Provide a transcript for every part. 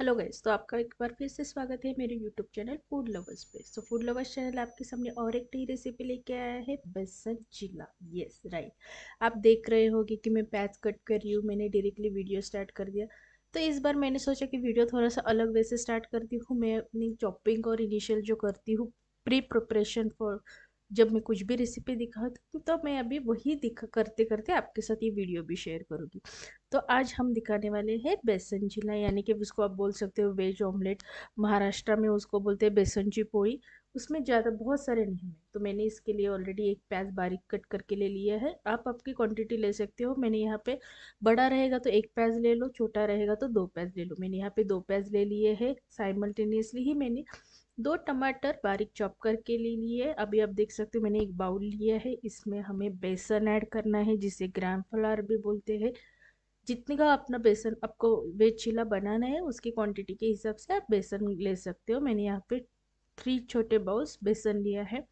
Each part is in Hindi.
हेलो गाइज तो आपका एक बार फिर से स्वागत है मेरे यूट्यूब चैनल फूड लवर्स पे सो फूड लवर्स चैनल आपके सामने और एक नई रेसिपी लेके आया है बेसन चिल्ला यस राइट आप देख रहे होगे कि मैं पैच कट कर रही हूँ मैंने डायरेक्टली वीडियो स्टार्ट कर दिया तो इस बार मैंने सोचा कि वीडियो थोड़ा सा अलग वे से स्टार्ट करती हूँ मैं अपनी चॉपिंग और इनिशियल जो करती हूँ प्री प्रिपरेशन फॉर जब मैं कुछ भी रेसिपी दिखाती हूँ तो मैं अभी वही दिखा करते करते आपके साथ ये वीडियो भी शेयर करूँगी तो आज हम दिखाने वाले हैं बेसन चिला यानी कि उसको आप बोल सकते हो वेज ऑमलेट महाराष्ट्र में उसको बोलते हैं बेसन ची पोई उसमें ज़्यादा बहुत सारे नहीं है तो मैंने इसके लिए ऑलरेडी एक प्याज बारीक कट करके ले लिया है आप आपकी क्वांटिटी ले सकते हो मैंने यहाँ पे बड़ा रहेगा तो एक प्याज ले लो छोटा रहेगा तो दो प्याज ले लो मैंने यहाँ पे दो प्याज ले लिए हैं साइमल्टेनियसली ही मैंने दो टमाटर बारीक चॉप करके ले लिए अभी आप देख सकते हो मैंने एक बाउल लिया है इसमें हमें बेसन ऐड करना है जिसे ग्राम फ्लावर भी बोलते हैं जितने का अपना बेसन आपको वेज चीला बनाना है उसकी क्वांटिटी के हिसाब से आप बेसन ले सकते हो मैंने यहाँ पे थ्री छोटे बाउल्स बेसन लिया है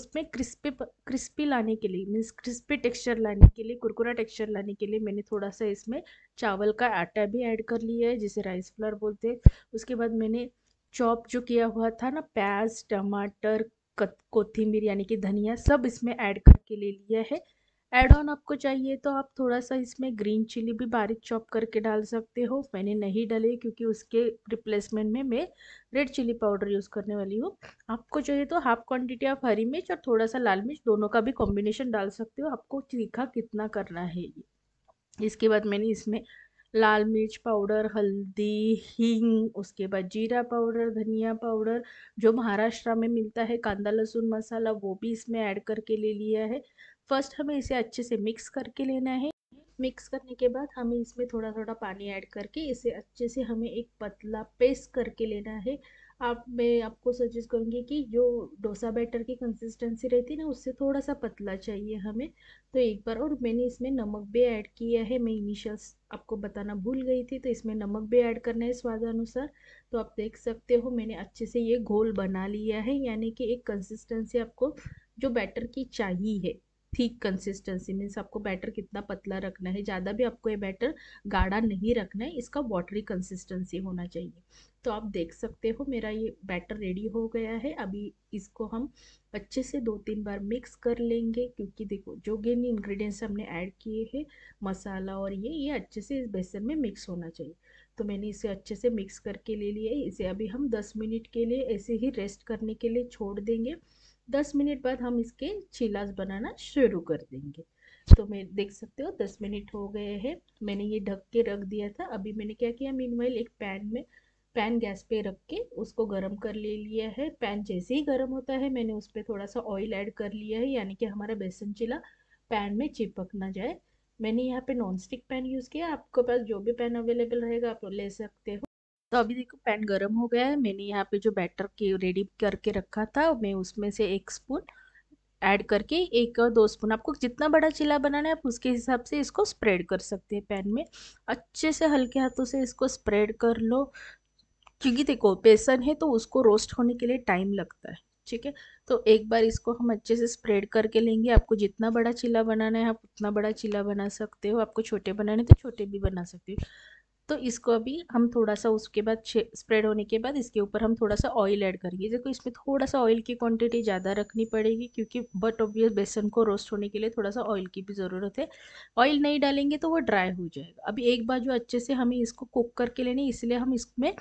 उसमें क्रिस्पी क्रिस्पी लाने के लिए मीन्स क्रिस्पी टेक्सचर लाने के लिए कुरकुरा टेक्स्चर लाने के लिए मैंने थोड़ा सा इसमें चावल का आटा भी ऐड कर लिया है जिसे राइस फ्लोर बोलते हैं उसके बाद मैंने चॉप जो किया हुआ था ना प्याज टमाटर कोथिमीर यानी कि धनिया सब इसमें ऐड करके ले लिया है ऐड ऑन आपको चाहिए तो आप थोड़ा सा इसमें ग्रीन चिली भी बारीक चॉप करके डाल सकते हो मैंने नहीं डाले क्योंकि उसके रिप्लेसमेंट में मैं रेड चिली पाउडर यूज़ करने वाली हूँ आपको चाहिए तो हाफ क्वांटिटी ऑफ हरी मिर्च और थोड़ा सा लाल मिर्च दोनों का भी कॉम्बिनेशन डाल सकते हो आपको तीखा कितना करना है ये इसके बाद मैंने इसमें लाल मिर्च पाउडर हल्दी हींग उसके बाद जीरा पाउडर धनिया पाउडर जो महाराष्ट्र में मिलता है कांदा लहसुन मसाला वो भी इसमें ऐड करके ले लिया है फर्स्ट हमें इसे अच्छे से मिक्स करके लेना है मिक्स करने के बाद हमें इसमें थोड़ा थोड़ा पानी ऐड करके इसे अच्छे से हमें एक पतला पेस्ट करके लेना है आप मैं आपको सजेस्ट करूँगी कि जो डोसा बैटर की कंसिस्टेंसी रहती है ना उससे थोड़ा सा पतला चाहिए हमें तो एक बार और मैंने इसमें नमक भी ऐड किया है मैं इनिशियल आपको बताना भूल गई थी तो इसमें नमक भी ऐड करना है स्वाद अनुसार तो आप देख सकते हो मैंने अच्छे से ये घोल बना लिया है यानी कि एक कंसिस्टेंसी आपको जो बैटर की चाहिए है थीक कंसिस्टेंसी मीन्स आपको बैटर कितना पतला रखना है ज़्यादा भी आपको ये बैटर गाढ़ा नहीं रखना है इसका वाटरी कंसिस्टेंसी होना चाहिए तो आप देख सकते हो मेरा ये बैटर रेडी हो गया है अभी इसको हम अच्छे से दो तीन बार मिक्स कर लेंगे क्योंकि देखो जो गेन इंग्रेडिएंट्स हमने ऐड किए हैं मसाला और ये ये अच्छे से इस बेसन में मिक्स होना चाहिए तो मैंने इसे अच्छे से मिक्स करके ले लिया इसे अभी हम दस मिनट के लिए ऐसे ही रेस्ट करने के लिए छोड़ देंगे दस मिनट बाद हम इसके चिलास बनाना शुरू कर देंगे तो मैं देख सकते हो दस मिनट हो गए हैं मैंने ये ढक के रख दिया था अभी मैंने क्या किया मीन एक पैन में पैन गैस पे रख के उसको गर्म कर ले लिया है पैन जैसे ही गर्म होता है मैंने उस पर थोड़ा सा ऑयल ऐड कर लिया है यानी कि हमारा बेसन चिला पैन में चिपक ना जाए मैंने यहाँ पे नॉन स्टिक पैन यूज़ किया आपके पास जो भी पैन अवेलेबल रहेगा आप ले सकते हो तो अभी देखो पैन गरम हो गया है मैंने यहाँ पे जो बैटर के रेडी करके रखा था मैं उसमें से एक स्पून ऐड करके एक और दो स्पून आपको जितना बड़ा चिल्ला बनाना है आप उसके हिसाब से इसको स्प्रेड कर सकते हैं पैन में अच्छे से हल्के हाथों से इसको स्प्रेड कर लो क्योंकि देखो बेसन है तो उसको रोस्ट होने के लिए टाइम लगता है ठीक है तो एक बार इसको हम अच्छे से स्प्रेड करके लेंगे आपको जितना बड़ा चिल्ला बनाना है आप उतना बड़ा चिल्ला बना सकते हो आपको छोटे बनाने तो छोटे भी बना सकते हो तो इसको अभी हम थोड़ा सा उसके बाद स्प्रेड होने के बाद इसके ऊपर हम थोड़ा सा ऑयल ऐड करेंगे देखो इसमें थोड़ा सा ऑयल की क्वांटिटी ज़्यादा रखनी पड़ेगी क्योंकि बट ऑब्वियस बेसन को रोस्ट होने के लिए थोड़ा सा ऑयल की भी ज़रूरत है ऑयल नहीं डालेंगे तो वो ड्राई हो जाएगा अभी एक बार जो अच्छे से हमें इसको कुक करके लेनी इसलिए हम इसमें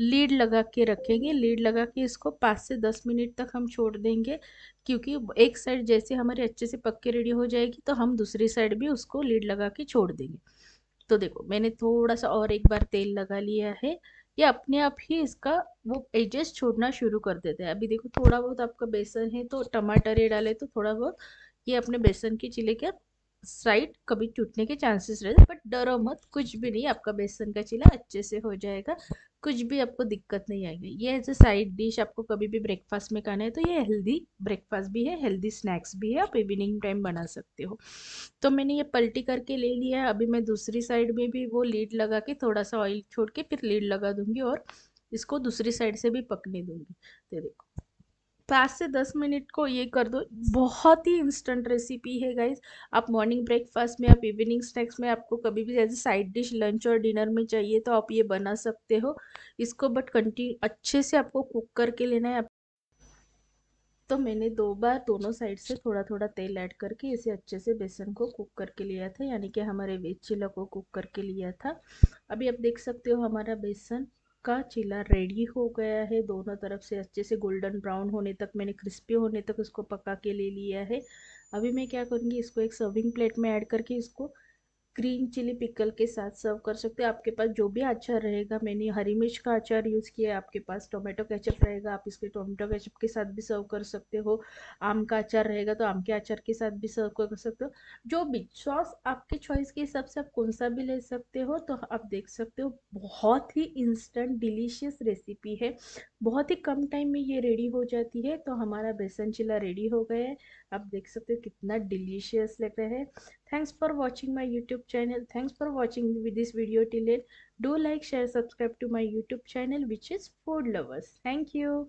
लीड लगा के रखेंगे लीड लगा के इसको पाँच से दस मिनट तक हम छोड़ देंगे क्योंकि एक साइड जैसे हमारी अच्छे से पक के रेडी हो जाएगी तो हम दूसरी साइड भी उसको लीड लगा के छोड़ देंगे तो देखो मैंने थोड़ा सा और एक बार तेल लगा लिया है ये अपने आप ही इसका वो एजेस छोड़ना शुरू कर देता है अभी देखो थोड़ा बहुत आपका बेसन है तो टमाटर ये डाले तो थोड़ा बहुत ये अपने बेसन के चिले के साइड कभी टूटने के चांसेस रहते बट डरो मत कुछ भी नहीं आपका बेसन का चिला अच्छे से हो जाएगा कुछ भी आपको दिक्कत नहीं आएगी ये एज ए साइड डिश आपको कभी भी ब्रेकफास्ट में खाना है तो ये हेल्दी ब्रेकफास्ट भी है हेल्दी स्नैक्स भी है आप इवनिंग टाइम बना सकते हो तो मैंने ये पलटी करके ले लिया है अभी मैं दूसरी साइड में भी वो लीड लगा के थोड़ा सा ऑयल छोड़ के फिर लीड लगा दूँगी और इसको दूसरी साइड से भी पकने दूँगी तो देखो पाँच से दस मिनट को ये कर दो बहुत ही इंस्टेंट रेसिपी है गाइज आप मॉर्निंग ब्रेकफास्ट में आप इवनिंग स्नैक्स में आपको कभी भी जैसे साइड डिश लंच और डिनर में चाहिए तो आप ये बना सकते हो इसको बट कंटिन्यू अच्छे से आपको कुक करके लेना है तो मैंने दो बार दोनों साइड से थोड़ा थोड़ा तेल ऐड करके इसे अच्छे से बेसन को कुक करके लिया था यानी कि हमारे वेज चिल्ला को कुक करके लिया था अभी आप देख सकते हो हमारा बेसन का चिल्ला रेडी हो गया है दोनों तरफ से अच्छे से गोल्डन ब्राउन होने तक मैंने क्रिस्पी होने तक इसको पका के ले लिया है अभी मैं क्या करूँगी इसको एक सर्विंग प्लेट में ऐड करके इसको ग्रीन चिली पिकल के साथ सर्व कर सकते हो आपके पास जो भी अचार रहेगा मैंने हरी मिर्च का अचार यूज़ किया है आपके पास टोमेटो केचप रहेगा आप इसके टोमेटो केचप के साथ भी सर्व कर सकते हो आम का अचार रहेगा तो आम के अचार के साथ भी सर्व कर सकते हो जो भी सॉस आपके चॉइस के हिसाब से आप कौन सा भी ले सकते हो तो आप देख सकते हो बहुत ही इंस्टेंट डिलीशियस रेसिपी है बहुत ही कम टाइम में ये रेडी हो जाती है तो हमारा बेसन चिला रेडी हो गया है आप देख सकते हो कितना डिलीशियस लग रहा है thanks for watching my YouTube channel thanks for watching this video टिलेट do like share subscribe to my YouTube channel which is food lovers thank you